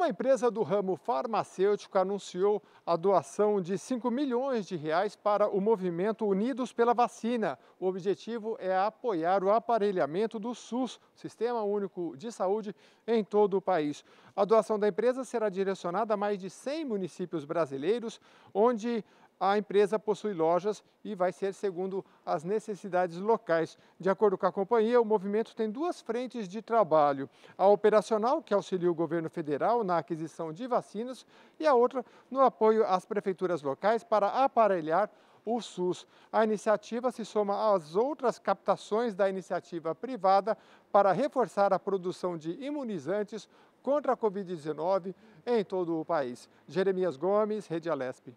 uma empresa do ramo farmacêutico anunciou a doação de 5 milhões de reais para o movimento Unidos pela Vacina. O objetivo é apoiar o aparelhamento do SUS, Sistema Único de Saúde, em todo o país. A doação da empresa será direcionada a mais de 100 municípios brasileiros, onde a empresa possui lojas e vai ser segundo as necessidades locais. De acordo com a companhia, o movimento tem duas frentes de trabalho: a operacional, que auxilia o governo federal na aquisição de vacinas, e a outra no apoio às prefeituras locais para aparelhar o SUS. A iniciativa se soma às outras captações da iniciativa privada para reforçar a produção de imunizantes contra a Covid-19 em todo o país. Jeremias Gomes, Rede Alesp.